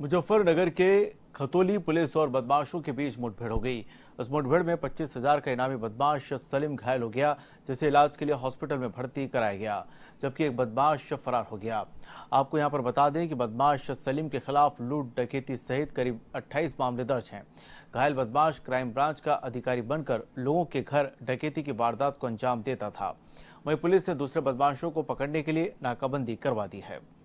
मुजफ्फरनगर के खतौली पुलिस और बदमाशों के बीच मुठभेड़ हो गई इस मुठभेड़ में पच्चीस हजार का इनामी बदमाश सलीम घायल हो गया जिसे इलाज के लिए हॉस्पिटल में भर्ती कराया गया जबकि एक बदमाश फरार हो गया आपको यहां पर बता दें कि बदमाश सलीम के खिलाफ लूट डकैती सहित करीब 28 मामले दर्ज हैं घायल बदमाश क्राइम ब्रांच का अधिकारी बनकर लोगों के घर डकैती की वारदात को अंजाम देता था वहीं पुलिस ने दूसरे बदमाशों को पकड़ने के लिए नाकाबंदी करवा दी है